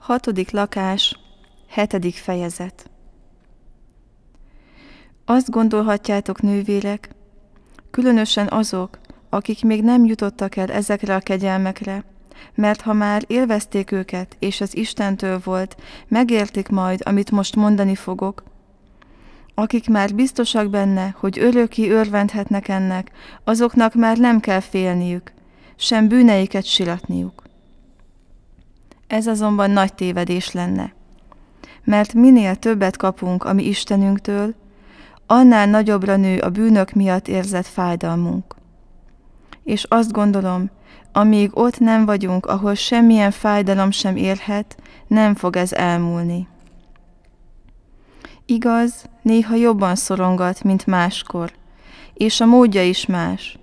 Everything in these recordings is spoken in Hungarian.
Hatodik lakás, hetedik fejezet. Azt gondolhatjátok, nővérek, különösen azok, akik még nem jutottak el ezekre a kegyelmekre, mert ha már élvezték őket, és az Istentől volt, megértik majd, amit most mondani fogok. Akik már biztosak benne, hogy öröki örvendhetnek ennek, azoknak már nem kell félniük, sem bűneiket silatniuk. Ez azonban nagy tévedés lenne. Mert minél többet kapunk a mi Istenünktől, annál nagyobbra nő a bűnök miatt érzett fájdalmunk. És azt gondolom, amíg ott nem vagyunk, ahol semmilyen fájdalom sem érhet, nem fog ez elmúlni. Igaz, néha jobban szorongat, mint máskor, és a módja is más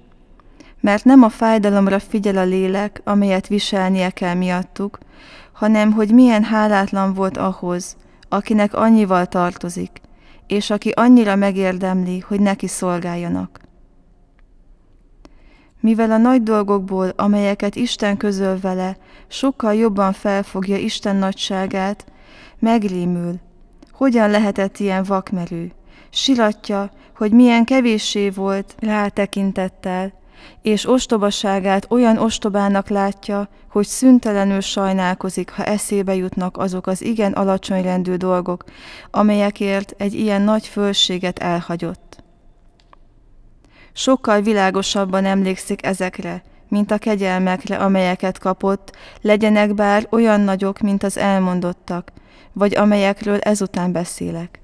mert nem a fájdalomra figyel a lélek, amelyet viselnie kell miattuk, hanem hogy milyen hálátlan volt ahhoz, akinek annyival tartozik, és aki annyira megérdemli, hogy neki szolgáljanak. Mivel a nagy dolgokból, amelyeket Isten közöl vele, sokkal jobban felfogja Isten nagyságát, megrémül, hogyan lehetett ilyen vakmerő, silatja, hogy milyen kevéssé volt rátekintettel, és ostobaságát olyan ostobának látja, hogy szüntelenül sajnálkozik, ha eszébe jutnak azok az igen alacsony rendű dolgok, amelyekért egy ilyen nagy fölséget elhagyott. Sokkal világosabban emlékszik ezekre, mint a kegyelmekre, amelyeket kapott, legyenek bár olyan nagyok, mint az elmondottak, vagy amelyekről ezután beszélek.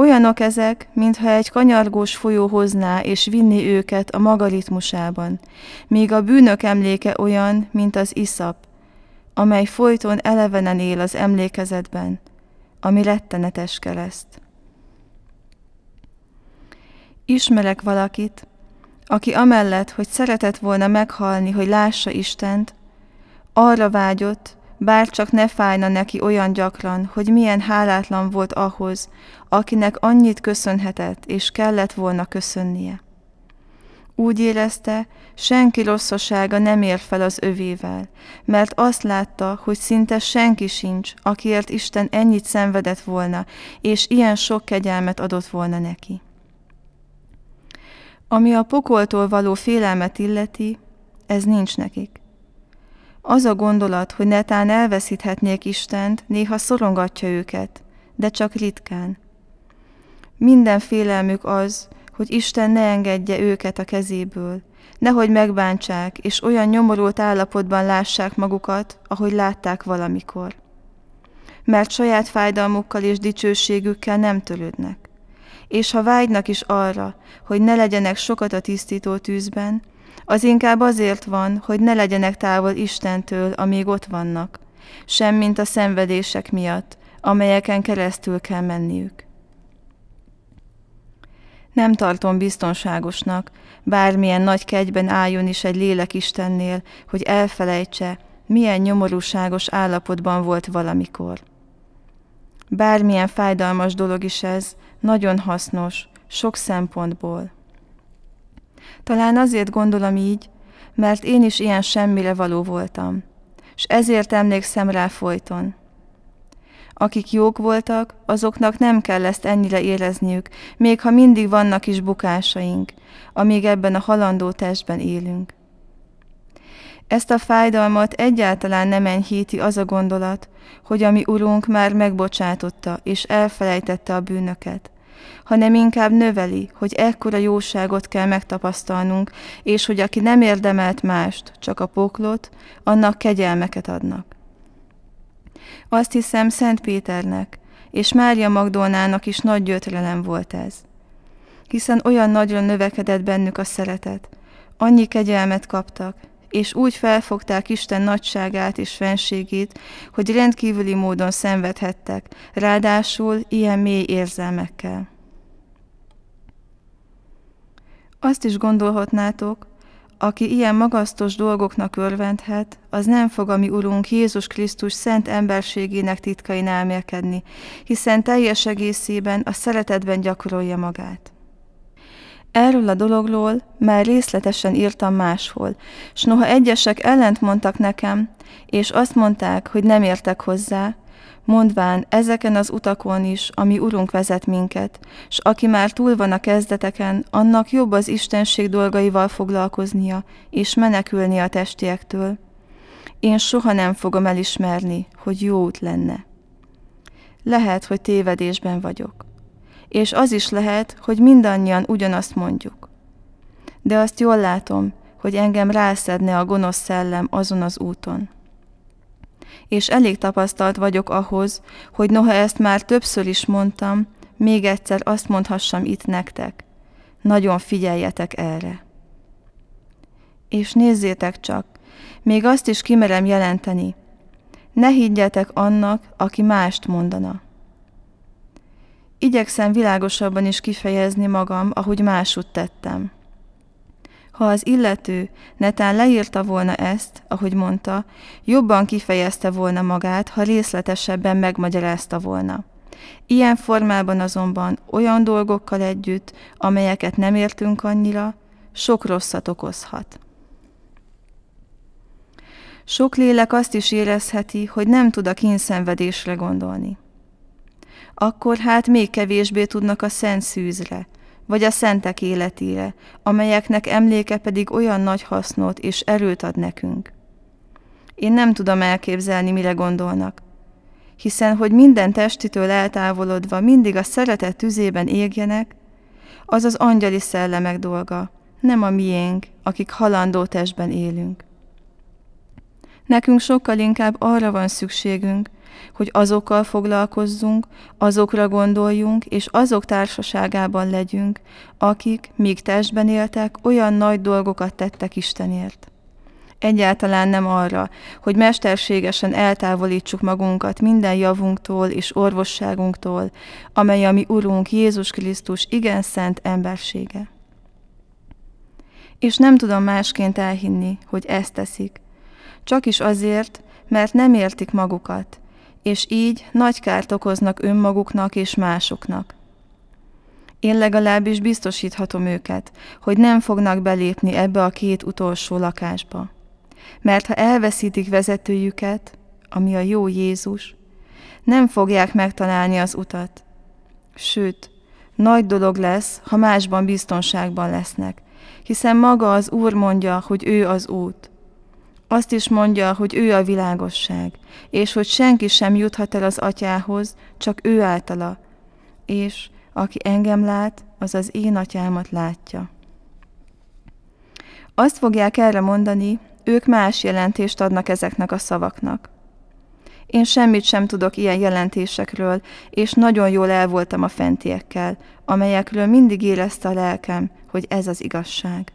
Olyanok ezek, mintha egy kanyargós folyó hozná és vinni őket a maga ritmusában, míg a bűnök emléke olyan, mint az iszap, amely folyton elevenen él az emlékezetben, ami rettenetes kereszt. Ismerek valakit, aki amellett, hogy szeretett volna meghalni, hogy lássa Istent, arra vágyott, bár csak ne fájna neki olyan gyakran, hogy milyen hálátlan volt ahhoz, akinek annyit köszönhetett és kellett volna köszönnie. Úgy érezte, senki rosszasága nem ér fel az övével, mert azt látta, hogy szinte senki sincs, akiért Isten ennyit szenvedett volna, és ilyen sok kegyelmet adott volna neki. Ami a pokoltól való félelmet illeti, ez nincs nekik. Az a gondolat, hogy netán elveszíthetnék Istent, néha szorongatja őket, de csak ritkán. Minden félelmük az, hogy Isten ne engedje őket a kezéből, nehogy megbántsák, és olyan nyomorult állapotban lássák magukat, ahogy látták valamikor. Mert saját fájdalmukkal és dicsőségükkel nem törődnek. És ha vágynak is arra, hogy ne legyenek sokat a tisztító tűzben, az inkább azért van, hogy ne legyenek távol Istentől, amíg ott vannak, sem mint a szenvedések miatt, amelyeken keresztül kell menniük. Nem tartom biztonságosnak, bármilyen nagy kegyben álljon is egy lélek Istennél, hogy elfelejtse, milyen nyomorúságos állapotban volt valamikor. Bármilyen fájdalmas dolog is ez, nagyon hasznos, sok szempontból – talán azért gondolom így, mert én is ilyen semmire való voltam, és ezért emlékszem rá folyton. Akik jók voltak, azoknak nem kell ezt ennyire érezniük, még ha mindig vannak is bukásaink, amíg ebben a halandó testben élünk. Ezt a fájdalmat egyáltalán nem enyhíti az a gondolat, hogy a mi Urunk már megbocsátotta és elfelejtette a bűnöket, hanem inkább növeli, hogy ekkora jóságot kell megtapasztalnunk, és hogy aki nem érdemelt mást, csak a poklot, annak kegyelmeket adnak. Azt hiszem Szent Péternek és Mária Magdolnának is nagy gyötrelem volt ez. Hiszen olyan nagyra növekedett bennük a szeretet, annyi kegyelmet kaptak, és úgy felfogták Isten nagyságát és fenségét, hogy rendkívüli módon szenvedhettek, ráadásul ilyen mély érzelmekkel. Azt is gondolhatnátok, aki ilyen magasztos dolgoknak örvendhet, az nem fog a mi Urunk Jézus Krisztus szent emberségének titkain elmélkedni, hiszen teljes egészében a szeretetben gyakorolja magát. Erről a dologról már részletesen írtam máshol, s noha egyesek ellent mondtak nekem, és azt mondták, hogy nem értek hozzá, mondván ezeken az utakon is, ami Urunk vezet minket, s aki már túl van a kezdeteken, annak jobb az Istenség dolgaival foglalkoznia, és menekülni a testiektől. Én soha nem fogom elismerni, hogy jó út lenne. Lehet, hogy tévedésben vagyok és az is lehet, hogy mindannyian ugyanazt mondjuk. De azt jól látom, hogy engem rászedne a gonosz szellem azon az úton. És elég tapasztalt vagyok ahhoz, hogy noha ezt már többször is mondtam, még egyszer azt mondhassam itt nektek. Nagyon figyeljetek erre. És nézzétek csak, még azt is kimerem jelenteni. Ne higgyetek annak, aki mást mondana. Igyekszem világosabban is kifejezni magam, ahogy másút tettem. Ha az illető netán leírta volna ezt, ahogy mondta, jobban kifejezte volna magát, ha részletesebben megmagyarázta volna. Ilyen formában azonban olyan dolgokkal együtt, amelyeket nem értünk annyira, sok rosszat okozhat. Sok lélek azt is érezheti, hogy nem tud a kínszenvedésre gondolni akkor hát még kevésbé tudnak a szent szűzre, vagy a szentek életére, amelyeknek emléke pedig olyan nagy hasznot és erőt ad nekünk. Én nem tudom elképzelni, mire gondolnak, hiszen hogy minden testitől eltávolodva mindig a szeretet tüzében égjenek, az az angyali szellemek dolga, nem a miénk, akik halandó testben élünk. Nekünk sokkal inkább arra van szükségünk, hogy azokkal foglalkozzunk, azokra gondoljunk, és azok társaságában legyünk, akik, míg testben éltek, olyan nagy dolgokat tettek Istenért. Egyáltalán nem arra, hogy mesterségesen eltávolítsuk magunkat minden javunktól és orvosságunktól, amely a mi Urunk Jézus Krisztus igen szent embersége. És nem tudom másként elhinni, hogy ezt teszik. Csak is azért, mert nem értik magukat, és így nagy kárt okoznak önmaguknak és másoknak. Én legalábbis biztosíthatom őket, hogy nem fognak belépni ebbe a két utolsó lakásba. Mert ha elveszítik vezetőjüket, ami a jó Jézus, nem fogják megtalálni az utat. Sőt, nagy dolog lesz, ha másban biztonságban lesznek, hiszen maga az Úr mondja, hogy ő az út. Azt is mondja, hogy ő a világosság, és hogy senki sem juthat el az atyához, csak ő általa, és aki engem lát, az az én atyámat látja. Azt fogják erre mondani, ők más jelentést adnak ezeknek a szavaknak. Én semmit sem tudok ilyen jelentésekről, és nagyon jól elvoltam a fentiekkel, amelyekről mindig érezte a lelkem, hogy ez az igazság.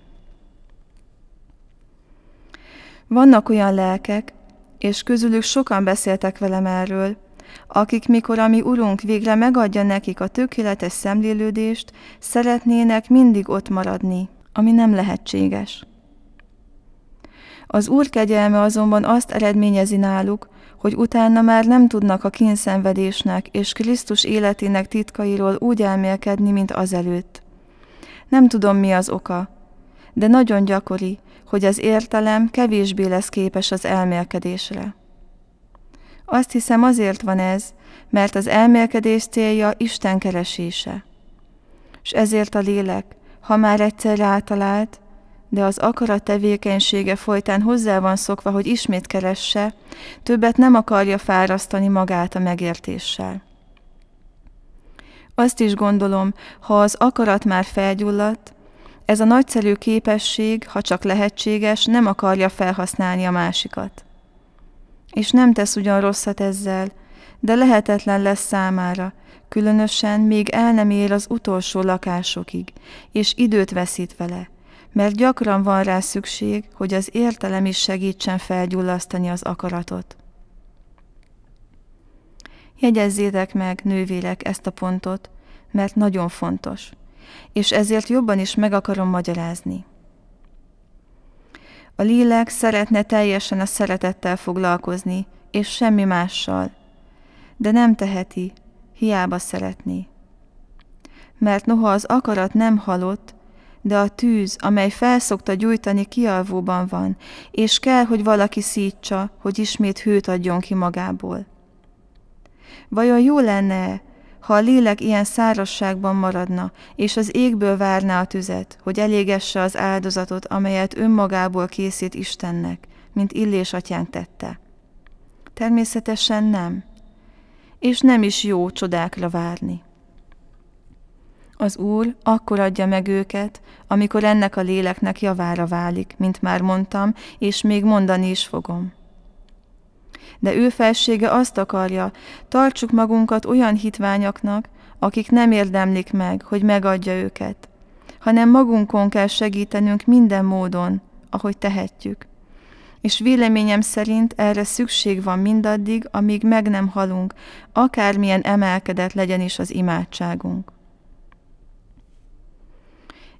Vannak olyan lelkek, és közülük sokan beszéltek velem erről, akik mikor a mi Urunk végre megadja nekik a tökéletes szemlélődést, szeretnének mindig ott maradni, ami nem lehetséges. Az Úr kegyelme azonban azt eredményezi náluk, hogy utána már nem tudnak a kínszenvedésnek és Krisztus életének titkairól úgy elmélkedni, mint azelőtt. Nem tudom, mi az oka, de nagyon gyakori, hogy az értelem kevésbé lesz képes az elmélkedésre. Azt hiszem azért van ez, mert az elmélkedés célja Isten keresése. És ezért a lélek, ha már egyszer rátalált, de az akarat tevékenysége folytán hozzá van szokva, hogy ismét keresse, többet nem akarja fárasztani magát a megértéssel. Azt is gondolom, ha az akarat már felgyulladt, ez a nagyszerű képesség, ha csak lehetséges, nem akarja felhasználni a másikat. És nem tesz ugyan rosszat ezzel, de lehetetlen lesz számára, különösen még el nem ér az utolsó lakásokig, és időt veszít vele, mert gyakran van rá szükség, hogy az értelem is segítsen felgyullasztani az akaratot. Jegyezzétek meg, nővérek, ezt a pontot, mert nagyon fontos és ezért jobban is meg akarom magyarázni. A lélek szeretne teljesen a szeretettel foglalkozni, és semmi mással, de nem teheti, hiába szeretni, Mert noha az akarat nem halott, de a tűz, amely felszokta gyújtani, kialvóban van, és kell, hogy valaki szítsa, hogy ismét hőt adjon ki magából. Vajon jó lenne ha a lélek ilyen szárasságban maradna, és az égből várná a tüzet, hogy elégesse az áldozatot, amelyet önmagából készít Istennek, mint Illés atyánk tette. Természetesen nem. És nem is jó csodákra várni. Az Úr akkor adja meg őket, amikor ennek a léleknek javára válik, mint már mondtam, és még mondani is fogom. De ő felsége azt akarja, tartsuk magunkat olyan hitványaknak, akik nem érdemlik meg, hogy megadja őket, hanem magunkon kell segítenünk minden módon, ahogy tehetjük. És véleményem szerint erre szükség van mindaddig, amíg meg nem halunk, akármilyen emelkedett legyen is az imádságunk.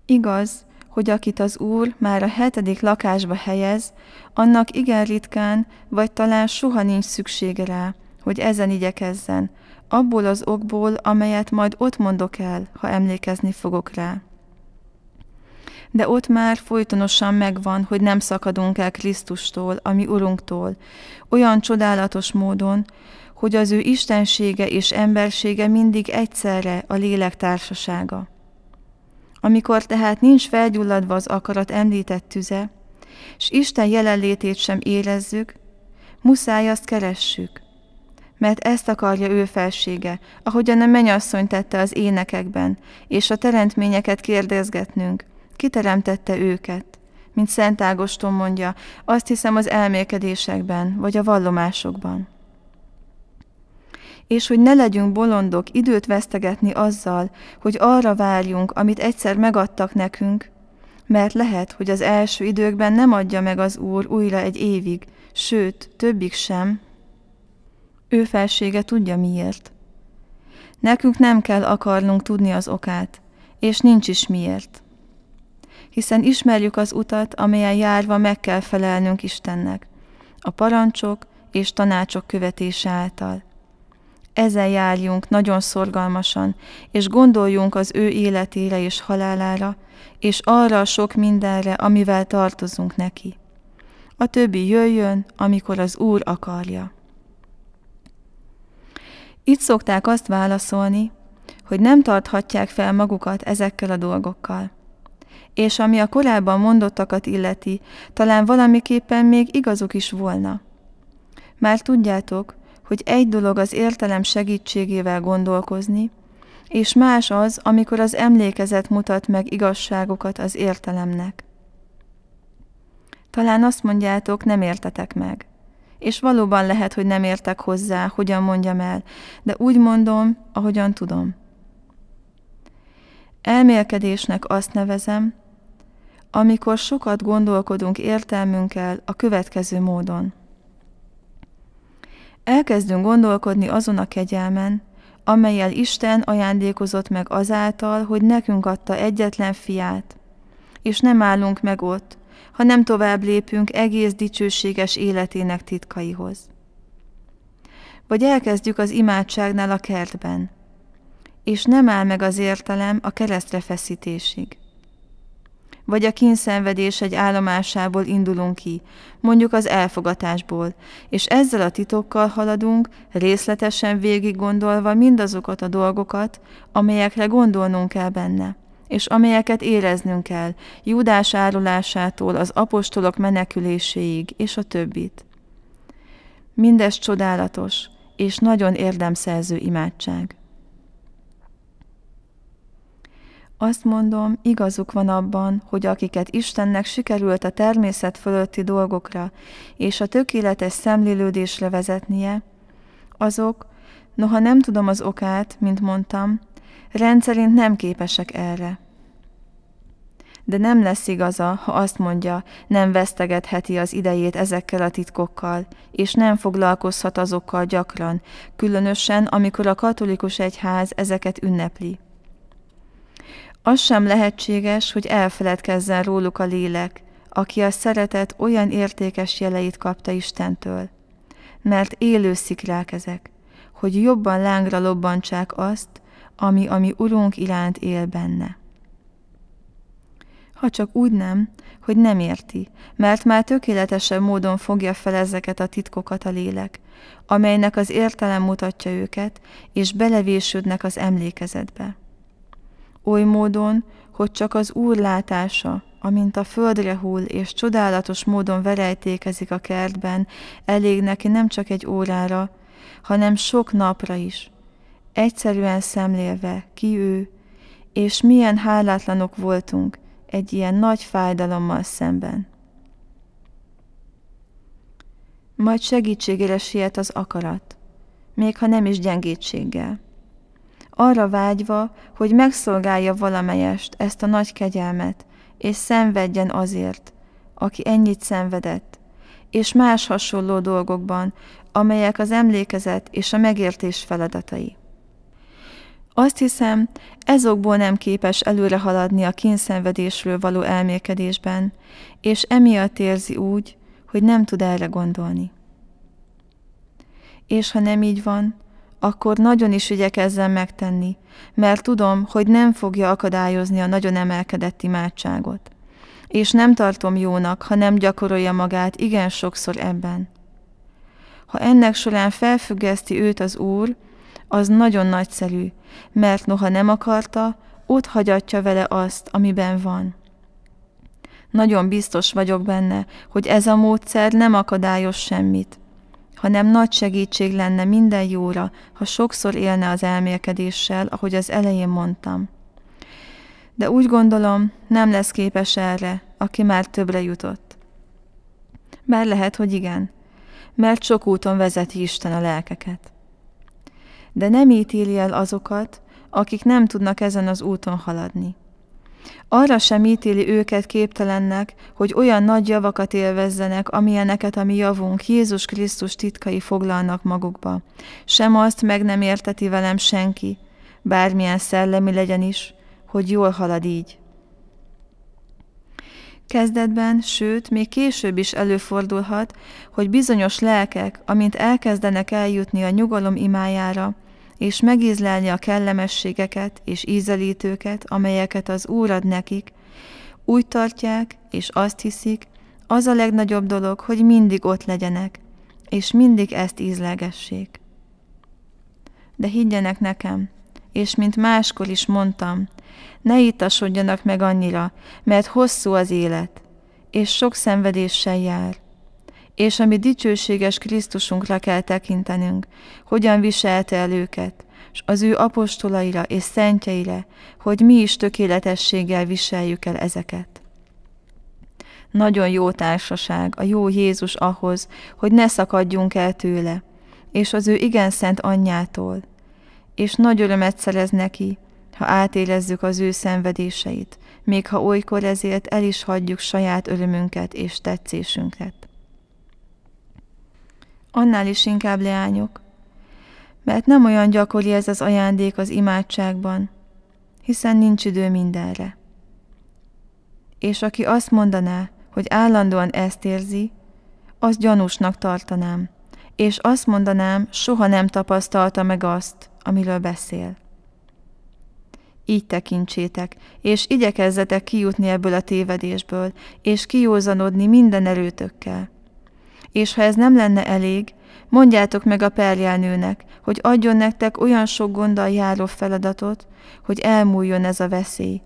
Igaz, hogy akit az Úr már a hetedik lakásba helyez, annak igen ritkán, vagy talán soha nincs szüksége rá, hogy ezen igyekezzen, abból az okból, amelyet majd ott mondok el, ha emlékezni fogok rá. De ott már folytonosan megvan, hogy nem szakadunk el Krisztustól, ami Urunktól, olyan csodálatos módon, hogy az ő istensége és embersége mindig egyszerre a lélek társasága. Amikor tehát nincs felgyulladva az akarat említett tüze, s Isten jelenlétét sem érezzük, muszáj azt keressük. Mert ezt akarja ő felsége, ahogyan a mennyasszony tette az énekekben, és a teremtményeket kérdezgetnünk, kiteremtette őket mint Szent Ágoston mondja, azt hiszem az elmélkedésekben, vagy a vallomásokban és hogy ne legyünk bolondok időt vesztegetni azzal, hogy arra várjunk, amit egyszer megadtak nekünk, mert lehet, hogy az első időkben nem adja meg az Úr újra egy évig, sőt, többig sem. Ő felsége tudja miért. Nekünk nem kell akarnunk tudni az okát, és nincs is miért. Hiszen ismerjük az utat, amelyen járva meg kell felelnünk Istennek, a parancsok és tanácsok követése által – ezen járjunk nagyon szorgalmasan, és gondoljunk az ő életére és halálára, és arra a sok mindenre, amivel tartozunk neki. A többi jöjjön, amikor az Úr akarja. Itt szokták azt válaszolni, hogy nem tarthatják fel magukat ezekkel a dolgokkal. És ami a korábban mondottakat illeti, talán valamiképpen még igazuk is volna. Már tudjátok, hogy egy dolog az értelem segítségével gondolkozni, és más az, amikor az emlékezet mutat meg igazságokat az értelemnek. Talán azt mondjátok, nem értetek meg. És valóban lehet, hogy nem értek hozzá, hogyan mondjam el, de úgy mondom, ahogyan tudom. Elmélkedésnek azt nevezem, amikor sokat gondolkodunk értelmünkkel a következő módon. Elkezdünk gondolkodni azon a kegyelmen, amelyel Isten ajándékozott meg azáltal, hogy nekünk adta egyetlen fiát. És nem állunk meg ott, hanem tovább lépünk egész dicsőséges életének titkaihoz. Vagy elkezdjük az imádságnál a kertben, és nem áll meg az értelem a keresztre feszítésig vagy a kínszenvedés egy állomásából indulunk ki, mondjuk az elfogatásból, és ezzel a titokkal haladunk, részletesen végig gondolva mindazokat a dolgokat, amelyekre gondolnunk kell benne és amelyeket éreznünk kell, Júdás árulásától az apostolok meneküléséig, és a többit. Mindez csodálatos, és nagyon érdemszerző imádság. Azt mondom, igazuk van abban, hogy akiket Istennek sikerült a természet fölötti dolgokra és a tökéletes szemlélődésre vezetnie, azok, noha nem tudom az okát, mint mondtam, rendszerint nem képesek erre. De nem lesz igaza, ha azt mondja, nem vesztegetheti az idejét ezekkel a titkokkal, és nem foglalkozhat azokkal gyakran, különösen, amikor a katolikus egyház ezeket ünnepli. Az sem lehetséges, hogy elfeledkezzen róluk a lélek, aki a szeretet olyan értékes jeleit kapta Istentől. Mert élő szikrák ezek, hogy jobban lángra lobbantsák azt, ami, ami Urunk iránt él benne. Ha csak úgy nem, hogy nem érti, mert már tökéletesebb módon fogja fel ezeket a titkokat a lélek, amelynek az értelem mutatja őket, és belevésődnek az emlékezetbe oly módon, hogy csak az Úr látása, amint a földre hull és csodálatos módon verejtékezik a kertben, elég neki nem csak egy órára, hanem sok napra is. Egyszerűen szemlélve, ki ő, és milyen hálátlanok voltunk egy ilyen nagy fájdalommal szemben. Majd segítségére siet az akarat, még ha nem is gyengétséggel arra vágyva, hogy megszolgálja valamelyest ezt a nagy kegyelmet, és szenvedjen azért, aki ennyit szenvedett, és más hasonló dolgokban, amelyek az emlékezet és a megértés feladatai. Azt hiszem, ezokból nem képes előre haladni a kínszenvedésről való elmélkedésben, és emiatt érzi úgy, hogy nem tud erre gondolni. És ha nem így van, akkor nagyon is igyekezzen megtenni, mert tudom, hogy nem fogja akadályozni a nagyon emelkedett imádságot. És nem tartom jónak, ha nem gyakorolja magát igen sokszor ebben. Ha ennek során felfüggeszti őt az Úr, az nagyon nagyszerű, mert noha nem akarta, ott hagyatja vele azt, amiben van. Nagyon biztos vagyok benne, hogy ez a módszer nem akadályoz semmit hanem nagy segítség lenne minden jóra, ha sokszor élne az elmélkedéssel, ahogy az elején mondtam. De úgy gondolom, nem lesz képes erre, aki már többre jutott. Bár lehet, hogy igen, mert sok úton vezeti Isten a lelkeket. De nem ítéli el azokat, akik nem tudnak ezen az úton haladni. Arra sem ítéli őket képtelennek, hogy olyan nagy javakat élvezzenek, amilyeneket a mi javunk Jézus Krisztus titkai foglalnak magukba. Sem azt meg nem érteti velem senki, bármilyen szellemi legyen is, hogy jól halad így. Kezdetben, sőt, még később is előfordulhat, hogy bizonyos lelkek, amint elkezdenek eljutni a nyugalom imájára, és megízlelni a kellemességeket és ízelítőket, amelyeket az Úr ad nekik, úgy tartják és azt hiszik, az a legnagyobb dolog, hogy mindig ott legyenek, és mindig ezt ízlegessék. De higgyenek nekem, és mint máskor is mondtam, ne ittasodjanak meg annyira, mert hosszú az élet, és sok szenvedéssel jár és ami dicsőséges Krisztusunkra kell tekintenünk, hogyan viselte el őket, s az ő apostolaira és szentjeire, hogy mi is tökéletességgel viseljük el ezeket. Nagyon jó társaság a jó Jézus ahhoz, hogy ne szakadjunk el tőle, és az ő igen szent anyjától, és nagy örömet szerez neki, ha átélezzük az ő szenvedéseit, még ha olykor ezért el is hagyjuk saját örömünket és tetszésünket annál is inkább leányok. Mert nem olyan gyakori ez az ajándék az imádságban, hiszen nincs idő mindenre. És aki azt mondaná, hogy állandóan ezt érzi, azt gyanúsnak tartanám, és azt mondanám, soha nem tapasztalta meg azt, amiről beszél. Így tekintsétek, és igyekezzetek kijutni ebből a tévedésből, és kiózanodni minden erőtökkel és ha ez nem lenne elég, mondjátok meg a perjánőnek, hogy adjon nektek olyan sok gonddal járó feladatot, hogy elmúljon ez a veszély.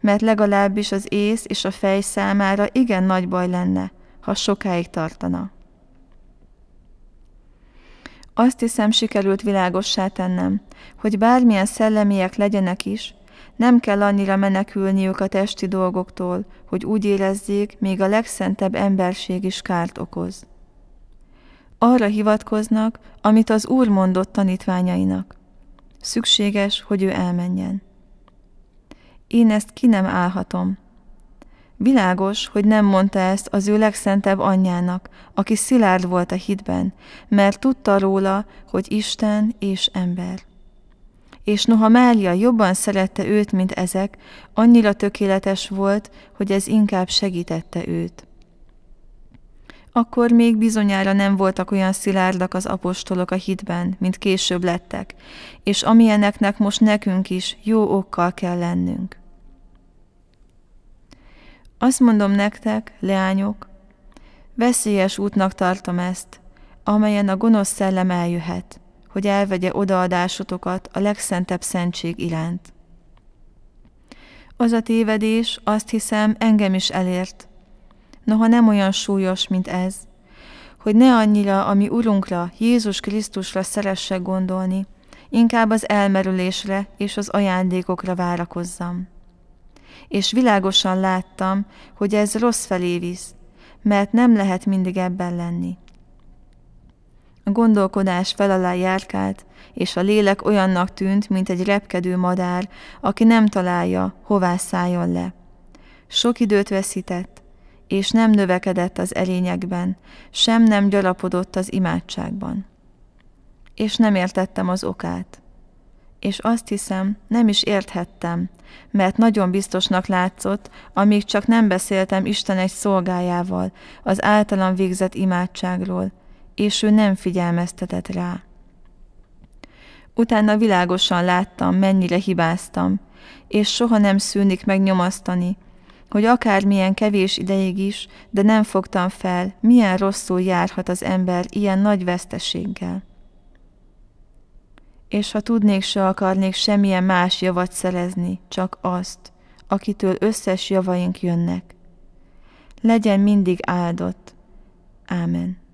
Mert legalábbis az ész és a fej számára igen nagy baj lenne, ha sokáig tartana. Azt hiszem, sikerült világossá tennem, hogy bármilyen szellemiek legyenek is, nem kell annyira menekülniük a testi dolgoktól, hogy úgy érezzék, még a legszentebb emberség is kárt okoz. Arra hivatkoznak, amit az Úr mondott tanítványainak. Szükséges, hogy ő elmenjen. Én ezt ki nem állhatom. Világos, hogy nem mondta ezt az ő legszentebb anyjának, aki szilárd volt a hitben, mert tudta róla, hogy Isten és ember és noha Mária jobban szerette őt, mint ezek, annyira tökéletes volt, hogy ez inkább segítette őt. Akkor még bizonyára nem voltak olyan szilárdak az apostolok a hitben, mint később lettek, és amilyeneknek most nekünk is jó okkal kell lennünk. Azt mondom nektek, leányok, veszélyes útnak tartom ezt, amelyen a gonosz szellem eljöhet, hogy elvegye odaadásotokat a legszentebb szentség iránt. Az a tévedés, azt hiszem, engem is elért – noha nem olyan súlyos, mint ez, hogy ne annyira, ami Urunkra, Jézus Krisztusra szeressek gondolni, inkább az elmerülésre és az ajándékokra várakozzam. És világosan láttam, hogy ez rossz felé visz, mert nem lehet mindig ebben lenni. A gondolkodás fel alá járkált, és a lélek olyannak tűnt, mint egy repkedő madár, aki nem találja, hová szálljon le. Sok időt veszített, és nem növekedett az elényekben, sem nem gyalapodott az imádságban. És nem értettem az okát. És azt hiszem, nem is érthettem, mert nagyon biztosnak látszott, amíg csak nem beszéltem Isten egy szolgájával, az általam végzett imádságról, és ő nem figyelmeztetett rá. Utána világosan láttam, mennyire hibáztam, és soha nem szűnik megnyomasztani, nyomasztani, hogy akármilyen kevés ideig is, de nem fogtam fel, milyen rosszul járhat az ember ilyen nagy veszteséggel. És ha tudnék, se akarnék semmilyen más javat szerezni, csak azt, akitől összes javaink jönnek. Legyen mindig áldott. Ámen.